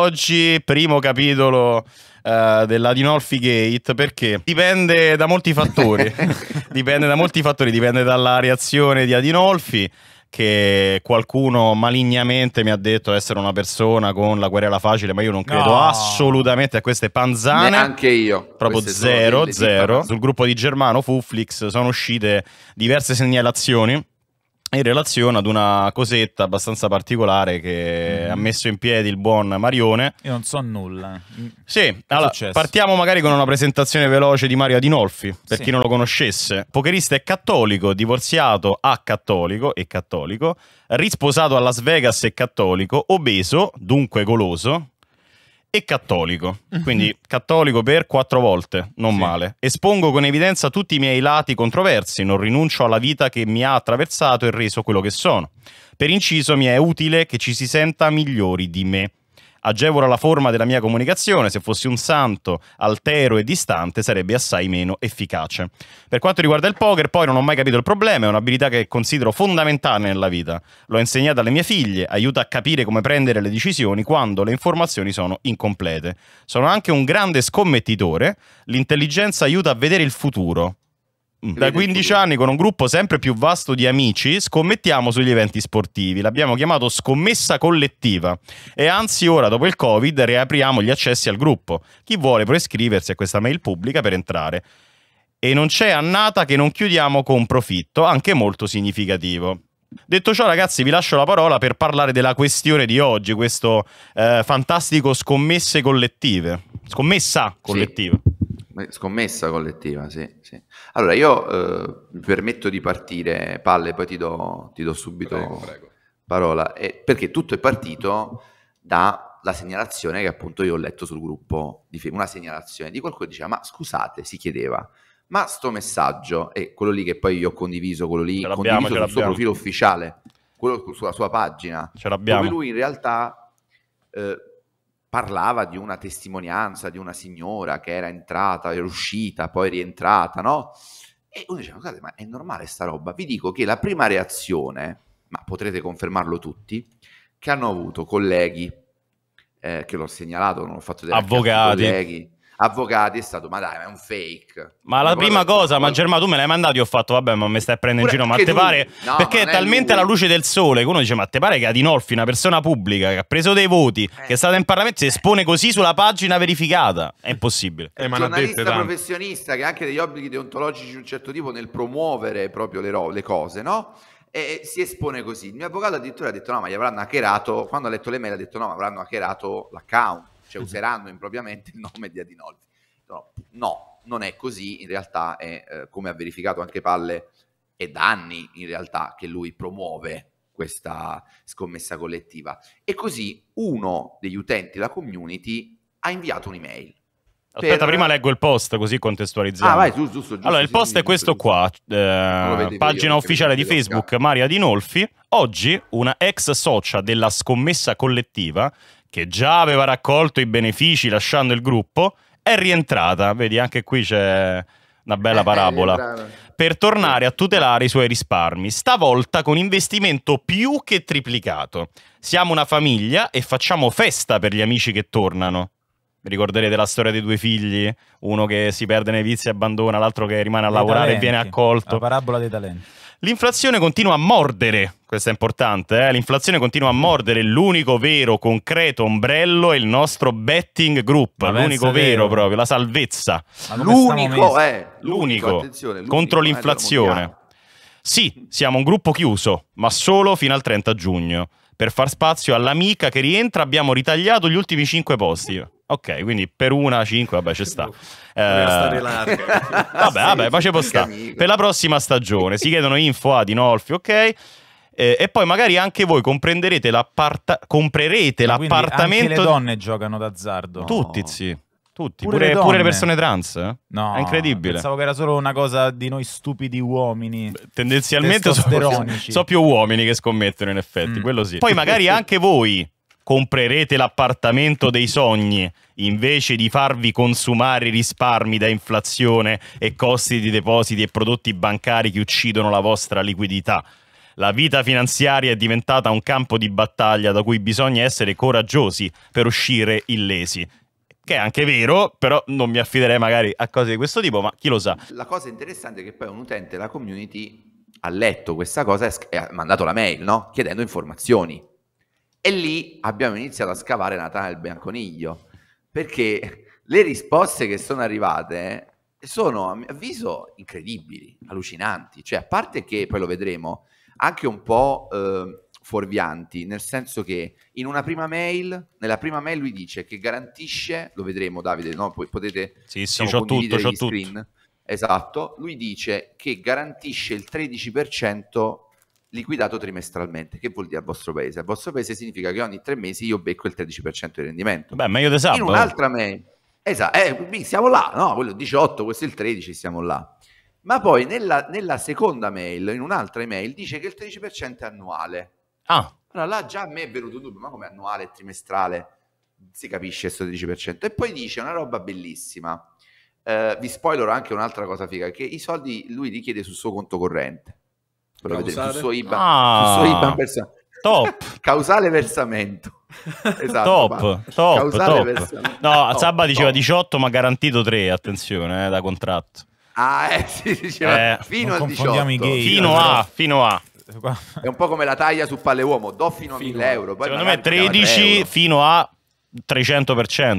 Oggi primo capitolo uh, della Dinolfi Gate perché dipende da molti fattori, dipende da molti fattori, dipende dalla reazione di Adinolfi che qualcuno malignamente mi ha detto essere una persona con la querela facile, ma io non credo no. assolutamente a queste panzane. Neanche io. Proprio queste zero, zero. Sul gruppo di Germano Fuflix sono uscite diverse segnalazioni in relazione ad una cosetta abbastanza particolare che mm. ha messo in piedi il buon Marione. Io non so nulla. Mm. Sì, allora, partiamo magari con una presentazione veloce di Mario Adinolfi, per sì. chi non lo conoscesse. Pokerista e cattolico, divorziato a cattolico e cattolico, risposato a Las Vegas e cattolico, obeso, dunque goloso, e cattolico, mhm. quindi cattolico per quattro volte, non sì. male. Espongo con evidenza tutti i miei lati controversi, non rinuncio alla vita che mi ha attraversato e reso quello che sono. Per inciso mi è utile che ci si senta migliori di me. Agevola la forma della mia comunicazione, se fossi un santo, altero e distante sarebbe assai meno efficace. Per quanto riguarda il poker, poi non ho mai capito il problema, è un'abilità che considero fondamentale nella vita. L'ho insegnata alle mie figlie, aiuta a capire come prendere le decisioni quando le informazioni sono incomplete. Sono anche un grande scommettitore, l'intelligenza aiuta a vedere il futuro. Mm. Da 15 anni con un gruppo sempre più vasto di amici scommettiamo sugli eventi sportivi. L'abbiamo chiamato scommessa collettiva e anzi ora dopo il Covid riapriamo gli accessi al gruppo. Chi vuole può iscriversi a questa mail pubblica per entrare. E non c'è annata che non chiudiamo con profitto, anche molto significativo. Detto ciò, ragazzi, vi lascio la parola per parlare della questione di oggi, questo eh, fantastico scommesse collettive. Scommessa collettiva. Sì. Scommessa collettiva, sì. sì. Allora io eh, mi permetto di partire, Palle, poi ti do, ti do subito prego, prego. parola, e, perché tutto è partito dalla segnalazione che appunto io ho letto sul gruppo, di una segnalazione di qualcuno che diceva, ma scusate, si chiedeva, ma sto messaggio, e quello lì che poi io ho condiviso, quello lì, condiviso sul suo profilo ufficiale, quello sulla sua pagina, ce l'abbiamo. dove lui in realtà... Eh, parlava di una testimonianza di una signora che era entrata, era uscita, poi rientrata, no? E uno diceva, guardate, ma è normale sta roba? Vi dico che la prima reazione, ma potrete confermarlo tutti, che hanno avuto colleghi, eh, che l'ho segnalato, non l'ho fatto vedere, avvocati, avvocati è stato ma dai ma è un fake ma la prima cosa ma Germa tu me l'hai mandato io ho fatto vabbè ma mi stai prendendo in giro ma te pare no, perché è talmente alla luce del sole che uno dice ma te pare che Adinolfi una persona pubblica che ha preso dei voti eh. che è stata in Parlamento si espone così sulla pagina verificata è impossibile è eh, ma un giornalista professionista che ha anche degli obblighi deontologici di un certo tipo nel promuovere proprio le, ro- le cose no? e si espone così. Il mio avvocato addirittura ha detto no, ma gli avranno hackerato, quando ha letto le mail ha detto no, ma avranno hackerato l'account cioè useranno impropriamente il nome di Adinolfi. No, no, non è così, in realtà è eh, come ha verificato anche Palle, è da anni in realtà che lui promuove questa scommessa collettiva. E così uno degli utenti della community ha inviato un'email. Aspetta, per... prima leggo il post così contestualizziamo. Ah, vai, giusto, giusto, giusto, allora, il post è questo qua, eh, pagina ufficiale di Facebook, Maria Dinolfi. Oggi una ex socia della scommessa collettiva che già aveva raccolto i benefici lasciando il gruppo, è rientrata. Vedi, anche qui c'è una bella eh, parabola. per tornare a tutelare i suoi risparmi, stavolta con investimento più che triplicato. Siamo una famiglia e facciamo festa per gli amici che tornano. Vi ricorderete la storia dei due figli, uno che si perde nei vizi e abbandona, l'altro che rimane a dei lavorare talenti. e viene accolto. La parabola dei talenti. L'inflazione continua a mordere, questo è importante, eh? l'inflazione continua a mordere, l'unico vero, concreto ombrello è il nostro betting group, Ma l'unico vero proprio, la salvezza. L'unico è, eh, l'unico, l'unico contro eh, l'inflazione. Sì, siamo un gruppo chiuso, ma solo fino al 30 giugno. Per far spazio all'amica che rientra abbiamo ritagliato gli ultimi 5 posti. Ok, quindi per una cinque, vabbè, ci sta. Eh, vabbè, vabbè, facevo sta. Per la prossima stagione si chiedono info a Dinolfi, ok? Eh, e poi magari anche voi comprenderete l'appart- comprerete quindi l'appartamento. Anche le donne giocano d'azzardo. Tutti, sì. Tutti, pure, pure, le pure, le, persone trans? Eh? No, è incredibile. Pensavo che era solo una cosa di noi stupidi uomini. tendenzialmente so, so più uomini che scommettono, in effetti, mm. quello sì. Poi magari anche voi comprerete l'appartamento dei sogni invece di farvi consumare i risparmi da inflazione e costi di depositi e prodotti bancari che uccidono la vostra liquidità. La vita finanziaria è diventata un campo di battaglia da cui bisogna essere coraggiosi per uscire illesi. Che è anche vero, però non mi affiderei magari a cose di questo tipo, ma chi lo sa. La cosa interessante è che poi un utente della community ha letto questa cosa e ha mandato la mail, no? Chiedendo informazioni e lì abbiamo iniziato a scavare Natale Bianconiglio, perché le risposte che sono arrivate eh, sono, a mio avviso, incredibili, allucinanti. Cioè, a parte che, poi lo vedremo, anche un po' eh, fuorvianti, nel senso che in una prima mail, nella prima mail lui dice che garantisce, lo vedremo Davide, no? Poi potete sì, sì, diciamo, condividere tutto, gli screen. Tutto. Esatto, lui dice che garantisce il 13% liquidato trimestralmente. Che vuol dire al vostro paese? Al vostro paese significa che ogni tre mesi io becco il 13% di rendimento. Beh, meglio di sabato. In un'altra me... Esatto, eh, siamo là, no? Quello 18, questo è il 13, siamo là. Ma poi nella, nella seconda mail, in un'altra email, dice che il 13% è annuale. Ah. Allora là già a me è venuto dubbio, ma come annuale, trimestrale? Si capisce questo 13%. E poi dice una roba bellissima. Eh, vi spoilerò anche un'altra cosa figa, che i soldi lui richiede sul suo conto corrente. Però vedete, sul suo IBAN, ah, sul suo IBAN versa... top. causale versamento. Esatto, top, top, causale top. Versamento. No, top, Sabba diceva top. 18 ma garantito 3, attenzione, eh, da contratto. Ah, eh, si diceva eh, fino a 18. Gay, fino a, però. fino a. È un po' come la taglia su palle uomo, do fino a fino 1000 euro. Secondo me 13 fino a 300%.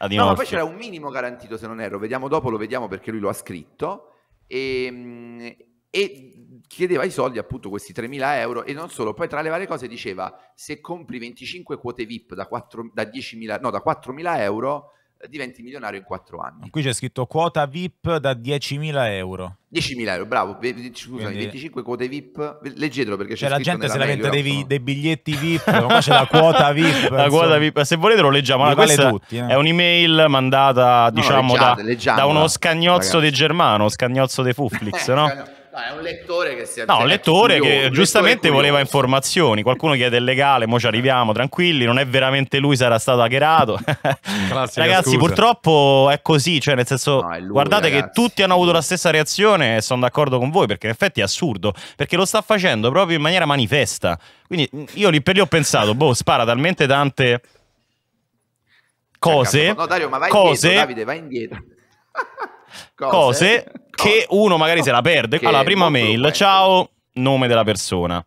Ad no, ma poi c'era un minimo garantito se non erro, vediamo dopo, lo vediamo perché lui lo ha scritto. Ehm, e, e chiedeva i soldi appunto questi 3.000 euro e non solo, poi tra le varie cose diceva se compri 25 quote VIP da, 4, da, 10.000, no, da 4.000 euro eh, diventi milionario in 4 anni. Qui c'è scritto quota VIP da 10.000 euro. 10.000 euro, bravo, scusami, Quindi... 25 quote VIP, leggetelo perché c'è cioè, la gente si lamenta dei, dei, biglietti VIP, ma c'è la quota VIP. la quota VIP, eh, se volete lo leggiamo, allora, vale tutti, eh. è un'email mandata no, diciamo leggiate, da, da, uno scagnozzo di Germano, scagnozzo dei Fufflix, eh, no? No, ah, è un lettore che si è... No, un lettore curioso, che giustamente voleva informazioni. Qualcuno chiede il legale, mo ci arriviamo, tranquilli. Non è veramente lui, sarà stato hackerato. ragazzi, scusa. purtroppo è così. Cioè, nel senso, no, lui, guardate ragazzi. che tutti hanno avuto la stessa reazione e sono d'accordo con voi perché in effetti è assurdo. Perché lo sta facendo proprio in maniera manifesta. Quindi mm, io lì per lì ho pensato, boh, spara talmente tante cioè, cose. Cioè, no, Dario, ma vai cose, indietro, Davide, vai indietro cose, cose che uno magari se la perde. Allora, prima mail, ciao, nome della persona.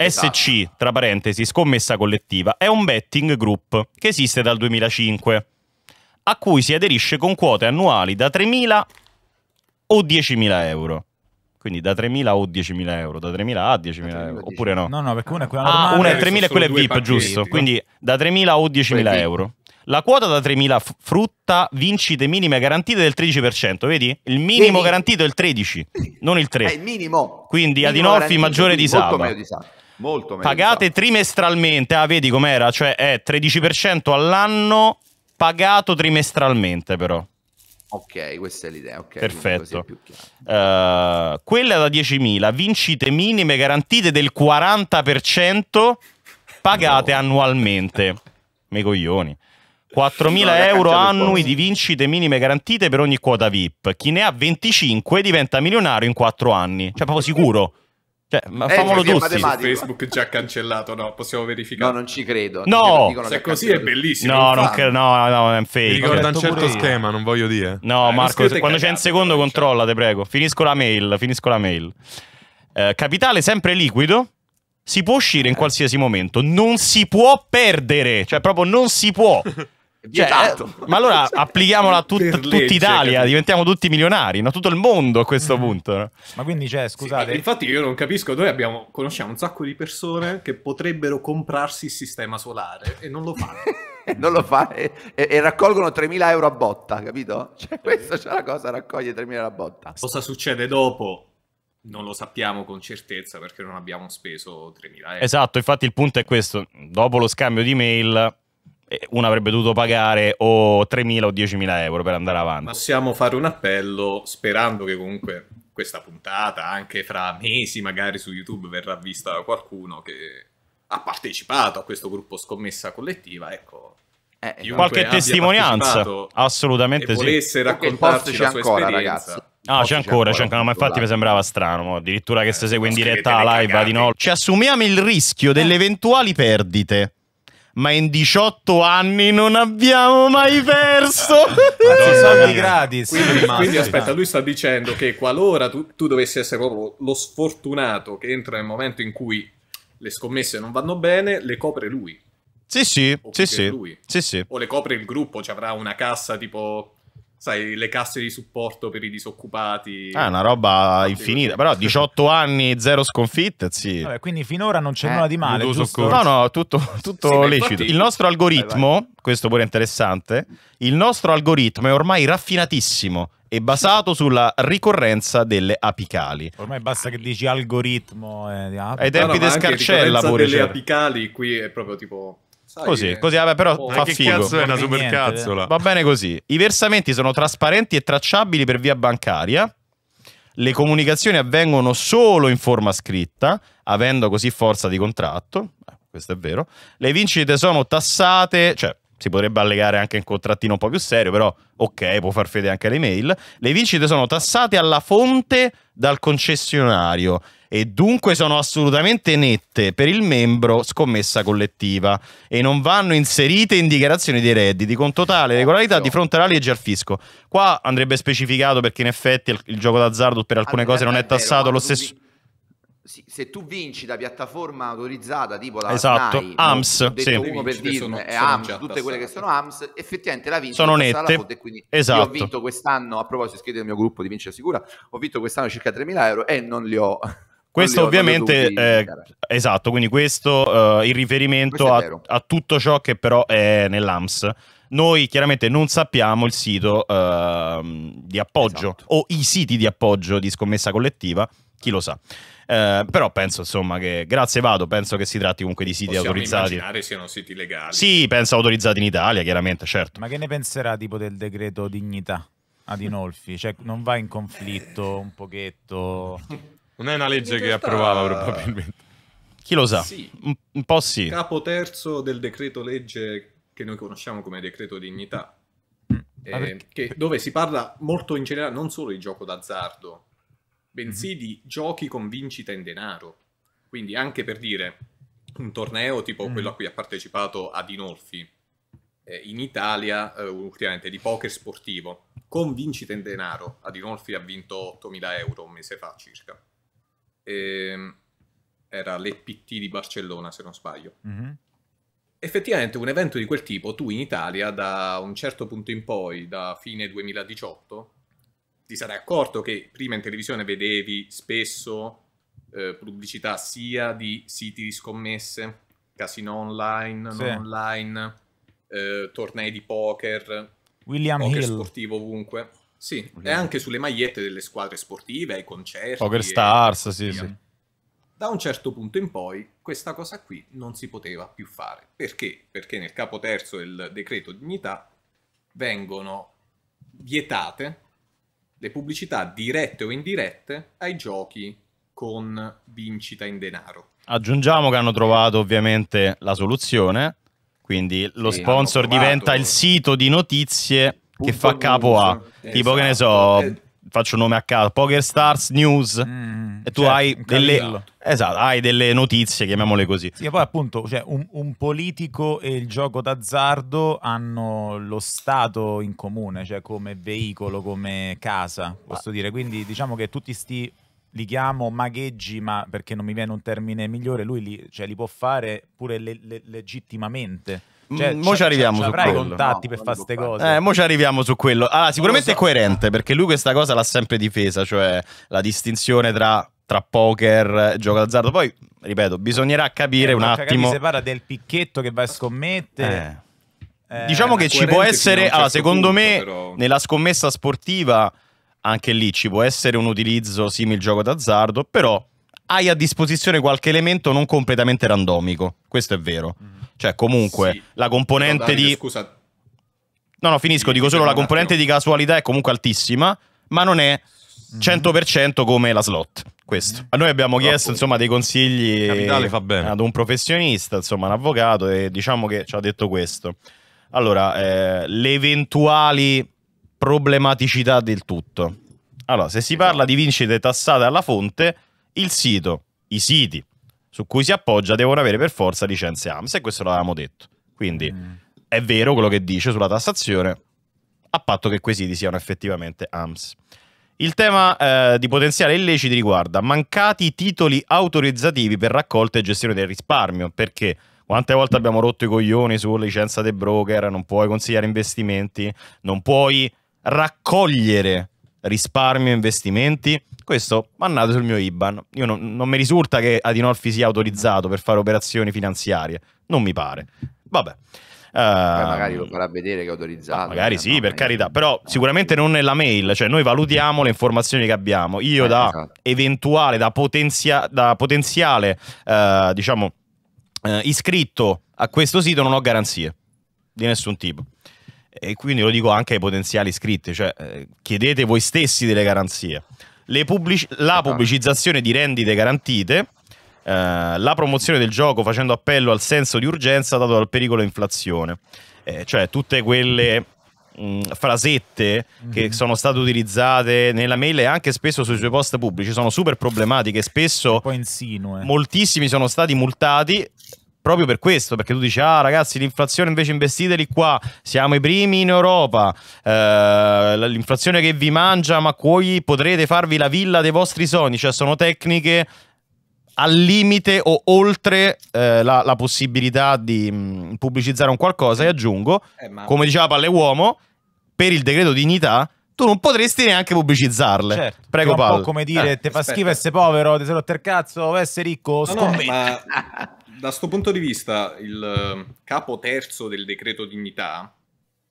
Esatto. SC, tra parentesi, scommessa collettiva, è un betting group che esiste dal 2005, a cui si aderisce con quote annuali da 3.000 o 10.000 euro. Quindi da 3.000 o 10.000 euro, da 3.000 a 10.000 euro, oppure no? No, no, perché una è quella ah, normale. Ah, una è 3.000 e quella è VIP, pacchetto. giusto. Quindi da 3.000 o 10.000 euro. La quota da 3.000 frutta vincite minime garantite del 13%, vedi? Il minimo vedi? garantito è il 13, non il 3. È eh, il minimo. Quindi minimo Adinolfi maggiore di Saba. Molto meno di Saba. Molto meno Pagate di Saba. trimestralmente, ah vedi com'era, cioè è 13% all'anno pagato trimestralmente però. Ok, questa è l'idea. Okay, Perfetto. Uh, quella da 10.000, vincite minime garantite del 40%, pagate no. annualmente. Me coglioni. 4.000 no, euro annui di vincite minime garantite per ogni quota VIP. Chi ne ha 25 diventa milionario in 4 anni. Cioè, proprio sicuro. Cioè, ma eh, famolo tu. Facebook già cancellato, no? Possiamo verificare. No, non ci credo. No, se è così è bellissimo. No, non cre- no, no, è fake. Mi ricorda cioè. un certo schema, non voglio dire. No, eh, Marco, quando cagato, c'è un secondo controlla, ti prego. Finisco la mail, finisco la mail. Eh, capitale sempre liquido. Si può uscire in eh. qualsiasi momento. Non si può perdere. Cioè, proprio non si può. Cioè, eh, ma allora cioè, applichiamola a tut- tutta Italia, diventiamo tutti milionari, no? tutto il mondo a questo mm-hmm. punto. No? Ma quindi, cioè, scusate. Sì, infatti, io non capisco. Noi abbiamo, conosciamo un sacco di persone che potrebbero comprarsi il sistema solare e non lo fanno. non lo fa e, e, raccolgono 3.000 euro a botta, capito? Cioè, questa c'è la cosa, raccoglie 3.000 euro a botta. Cosa succede dopo? Non lo sappiamo con certezza perché non abbiamo speso 3.000 euro. Esatto, infatti il punto è questo. Dopo lo scambio di mail uno avrebbe dovuto pagare o 3.000 o 10.000 euro per andare avanti. Possiamo fare un appello sperando che comunque questa puntata, anche fra mesi magari su YouTube, verrà vista da qualcuno che ha partecipato a questo gruppo scommessa collettiva, ecco. Eh, qualche testimonianza, assolutamente e sì. volesse raccontarci la sua ancora, esperienza. Ragazzi. Ah, c'è ancora, c'è ancora, ma infatti mi sembrava strano, addirittura che eh, se segue in diretta live di no. Ci assumiamo il rischio delle eh. eventuali perdite ma in 18 anni non abbiamo mai perso. Ah, soldi gratis. Quindi, quindi aspetta, lui sta dicendo che qualora tu, tu dovessi essere proprio lo sfortunato che entra nel momento in cui le scommesse non vanno bene, le copre lui. Sì, sì, sì sì. sì, sì. O le copre il gruppo, ci cioè avrà una cassa tipo sai, le casse di supporto per i disoccupati. Ah, è una roba infinita. Però 18 anni, zero sconfitte, sì. Vabbè, quindi finora non c'è eh, nulla di male. No, no, tutto, tutto sì, lecito. Infatti... Il nostro algoritmo, vai, vai. questo pure è interessante, il nostro algoritmo è ormai raffinatissimo è basato sulla ricorrenza delle apicali. Ormai basta che dici algoritmo. Eh, ah, Ai tempi no, no, di Scarcella pure. Delle apicali qui è proprio tipo Così, così, vabbè, però oh, fa che figo. cazzo è una supercazzola? Va bene così. I versamenti sono trasparenti e tracciabili per via bancaria. Le comunicazioni avvengono solo in forma scritta, avendo così forza di contratto. Eh, questo è vero. Le vincite sono tassate, cioè si potrebbe allegare anche un contrattino un po' più serio, però ok, può far fede anche alle mail. Le vincite sono tassate alla fonte dal concessionario e dunque sono assolutamente nette per il membro scommessa collettiva e non vanno inserite in dichiarazioni dei redditi con totale regolarità di fronte alla legge e al fisco. Qua andrebbe specificato perché in effetti il, il gioco d'azzardo per alcune allora, cose non è, vero, tassato lo stesso. Sì, se tu vinci da piattaforma autorizzata tipo la esatto. SNAI, AMS, sì. uno per dirne, sono, sono AMS, tutte quelle che sono AMS, effettivamente la vinci sono nette. Pot, quindi esatto. ho vinto quest'anno, a proposito iscriviti al mio gruppo di Vincere Sicura, ho vinto quest'anno circa 3.000 euro e non li ho questo ovviamente, eh, esatto, quindi questo eh, in riferimento questo a, a, tutto ciò che però è nell'AMS. Noi chiaramente non sappiamo il sito eh, di appoggio esatto. o i siti di appoggio di scommessa collettiva, chi lo sa. Eh, però penso insomma che, grazie Vado, penso che si tratti comunque di siti Possiamo autorizzati. immaginare siano siti legali. Sì, penso autorizzati in Italia, chiaramente, certo. Ma che ne penserà tipo del decreto dignità? ad Inolfi, cioè non va in conflitto un pochetto. Non è una legge che approvava probabilmente. Chi lo sa? Sì. Un po' sì. Capo terzo del decreto legge che noi conosciamo come decreto dignità, mm. ah, eh, che, dove si parla molto in generale non solo di gioco d'azzardo, bensì mm-hmm. di giochi con vincita in denaro. Quindi anche per dire un torneo tipo mm quello a cui ha partecipato Adinolfi eh, in Italia, eh, ultimamente di poker sportivo, con vincita in denaro. Adinolfi ha vinto 8.000 euro un mese fa circa eh, era l'EPT di Barcellona se non sbaglio. Mm-hmm. Effettivamente un evento di quel tipo tu in Italia da un certo punto in poi, da fine 2018, ti sarai accorto che prima in televisione vedevi spesso eh, pubblicità sia di siti di scommesse, casino online, sì. non online, eh, tornei di poker, William poker Hill. sportivo ovunque. Sì, ovviamente. è anche sulle magliette delle squadre sportive, ai concerti. Poker Stars, sì, sì. Da un certo punto in poi questa cosa qui non si poteva più fare. Perché? Perché nel capo terzo del decreto dignità vengono vietate le pubblicità dirette o indirette ai giochi con vincita in denaro. Aggiungiamo che hanno trovato ovviamente la soluzione, quindi lo e sponsor diventa il sito di notizie che fa capo a esatto. tipo che ne so eh. faccio un nome a caso Poker Stars News mm, e tu certo, hai delle esatto hai delle notizie chiamiamole così sì, e poi appunto cioè, un, un, politico e il gioco d'azzardo hanno lo stato in comune cioè come veicolo come casa posso ah. dire quindi diciamo che tutti sti li chiamo magheggi, ma perché non mi viene un termine migliore, lui li, cioè, li può fare pure le, le, legittimamente. Mm, cioè, mo ci arriviamo su quello. contatti no, per fare queste cose. Eh, mo ci arriviamo su quello. Allora, ah, sicuramente so. è coerente perché lui questa cosa l'ha sempre difesa, cioè la distinzione tra, tra poker e gioco d'azzardo. Poi, ripeto, bisognerà capire eh, un attimo. Si separa del picchetto che va a scommettere. Eh. eh. diciamo che ci può essere, certo allora, secondo punto, me, però... nella scommessa sportiva anche lì ci può essere un utilizzo simile al gioco d'azzardo, però hai a disposizione qualche elemento non completamente randomico. Questo è vero. Mm. Cioè, comunque, sì. la componente Davide, di. Scusa. No, no, finisco. Sì, dico solo la componente di casualità è comunque altissima, ma non è 100% mm-hmm. come la slot. Questo. Mm-hmm. A noi abbiamo chiesto insomma dei consigli fa bene. ad un professionista, insomma un avvocato, e diciamo che ci ha detto questo. Allora, eh, le eventuali problematicità del tutto. Allora, se si esatto. parla di vincite tassate alla fonte, il sito, i siti su cui si appoggia devono avere per forza licenze AMS e questo l'avevamo detto. Quindi mm. è vero quello che dice sulla tassazione, a patto che quei siti siano effettivamente AMS. Il tema eh, di potenziale illeciti riguarda mancati titoli autorizzativi per raccolta e gestione del risparmio, perché quante volte mm. abbiamo rotto i coglioni sulla licenza dei broker, non puoi consigliare investimenti, non puoi raccogliere risparmio e investimenti questo mandate sul mio IBAN. Io non, non mi risulta che Adinolfi sia autorizzato per fare operazioni finanziarie, non mi pare. Vabbè. Uh, magari lo farà vedere che è autorizzato. Ma magari eh, sì, no, per no, eh. carità, no. però sicuramente non nella mail, cioè noi valutiamo le informazioni che abbiamo. Io eh, da esatto. eventuale, da, potenzia, da potenziale, uh, diciamo, uh, iscritto a questo sito non ho garanzie di nessun tipo. E quindi lo dico anche ai potenziali iscritti, cioè eh, chiedete voi stessi delle garanzie pubblic- la esatto. pubblicizzazione di rendite garantite, eh, la promozione del gioco facendo appello al senso di urgenza dato dal pericolo inflazione. Eh, cioè tutte quelle mh, mm, frasette mm-hmm. che mhm. sono state utilizzate nella mail e anche spesso sui suoi post pubblici sono super problematiche, spesso moltissimi sono stati multati proprio per questo, perché tu dici, ah ragazzi, l'inflazione invece investiteli qua, siamo i primi in Europa, eh, l'inflazione che vi mangia, ma poi potrete farvi la villa dei vostri sogni, cioè sono tecniche al limite o oltre eh, la, la, possibilità di mh, mm, pubblicizzare un qualcosa, e aggiungo, eh, come diceva Palle Uomo, per il decreto dignità, tu non potresti neanche pubblicizzarle. Certo, Prego, Paolo. Un po' come dire, eh, te fa schifo essere povero, te sei rotto il cazzo, essere ricco, no, scommetti. No, ma... Ah, da questo punto di vista, il eh, capo terzo del decreto dignità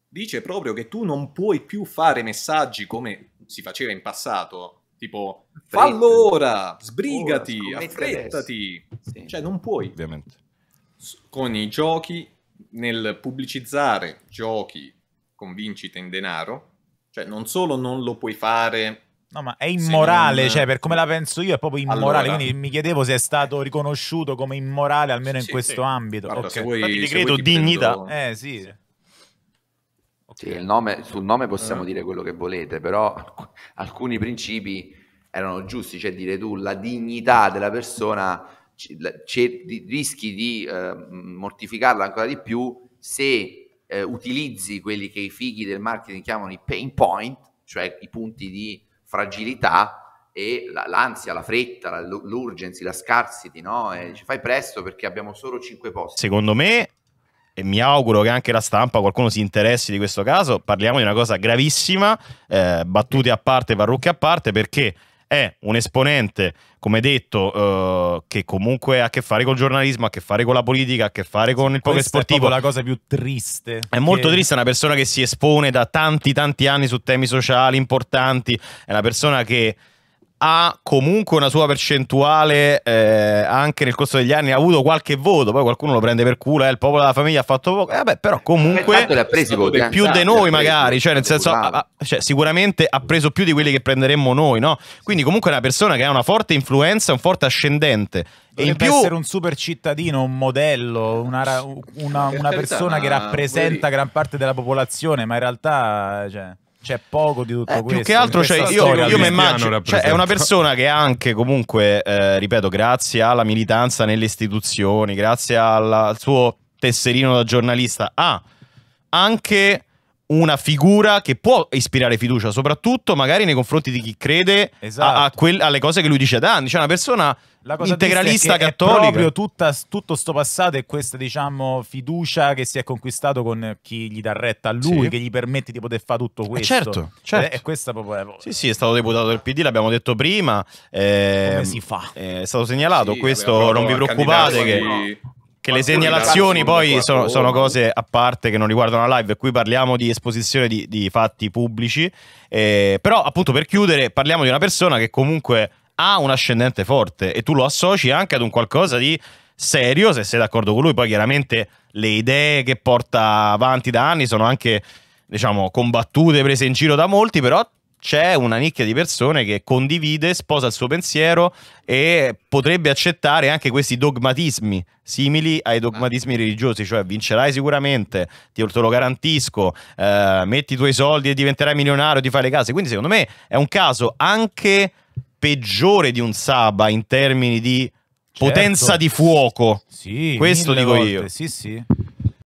dice proprio che tu non puoi più fare messaggi come si faceva in passato, tipo fallo ora, sbrigati, ora, affrettati. Sì. Cioè, non puoi. Ovviamente. Con i giochi, nel pubblicizzare giochi con in denaro, cioè non solo non lo puoi fare No, ma è immorale, non... cioè per come mm. la penso io è proprio immorale, allora... quindi mi chiedevo se è stato riconosciuto come immorale almeno sì, in questo sì. ambito. Allora, okay. se vuoi, Infatti, se vuoi dignità. Prendo... Eh sì. sì. Okay. Sì, nome, sul nome possiamo uh. dire quello che volete, però alcuni principi erano giusti, cioè dire tu la dignità della persona c- rischi di eh, mortificarla ancora di più se eh, utilizzi quelli che i fighi del marketing chiamano i pain point, cioè i punti di fragilità e la, l'ansia, la fretta, la, l'urgency, la scarsity, no? E ci fai presto perché abbiamo solo cinque posti. Secondo me, e mi auguro che anche la stampa qualcuno si interessi di questo caso, parliamo di una cosa gravissima, eh, battute a parte, parrucche a parte, perché è un esponente, come detto, eh, che comunque ha a che fare col giornalismo, ha a che fare con la politica, ha a che fare con il poker sportivo. È la cosa più triste. È che... molto triste, è una persona che si espone da tanti tanti anni su temi sociali importanti, è una persona che ha comunque una sua percentuale eh, anche nel corso degli anni ha avuto qualche voto poi qualcuno lo prende per culo eh, il popolo della famiglia ha fatto poco eh, beh, però comunque voti, più di noi magari cioè nel senso ha, cioè, sicuramente ha preso più di quelli che prenderemmo noi no? quindi comunque è una persona che ha una forte influenza un forte ascendente e in più essere un super cittadino, un modello, una, una, una persona che rappresenta gran parte della popolazione, ma in realtà. Cioè c'è poco di tutto eh, questo. Più che altro, cioè, io, io mi immagino, cioè, è una persona che anche comunque, eh, ripeto, grazie alla militanza nelle istituzioni, grazie alla, al suo tesserino da giornalista, ha anche una figura che può ispirare fiducia, soprattutto magari nei confronti di chi crede esatto. a, a esatto. quel, alle cose che lui dice da anni. C'è cioè, una persona integralista è cattolica. È proprio tutta, tutto sto passato e questa, diciamo, fiducia che si è conquistato con chi gli dà retta a lui, sì. che gli permette di poter fare tutto eh, questo. Certo, eh certo, certo. E questa proprio è... Sì, sì, è stato deputato del PD, l'abbiamo detto prima. Eh, Come ehm, si fa? Eh, è stato segnalato, sì, questo non vi preoccupate che... Di che le segnalazioni poi sono, sono, cose a parte che non riguardano la live, qui parliamo di esposizione di, di fatti pubblici, eh, però appunto per chiudere parliamo di una persona che comunque ha un ascendente forte e tu lo associ anche ad un qualcosa di serio, se sei d'accordo con lui, poi chiaramente le idee che porta avanti da anni sono anche diciamo combattute, prese in giro da molti, però c'è una nicchia di persone che condivide, sposa il suo pensiero e potrebbe accettare anche questi dogmatismi simili ai dogmatismi religiosi, cioè vincerai sicuramente, ti, te lo garantisco, eh, metti i tuoi soldi e diventerai milionario, ti fai le case. Quindi secondo me è un caso anche peggiore di un Saba in termini di certo. potenza di fuoco. Sì, Questo dico volte. io. Sì, sì.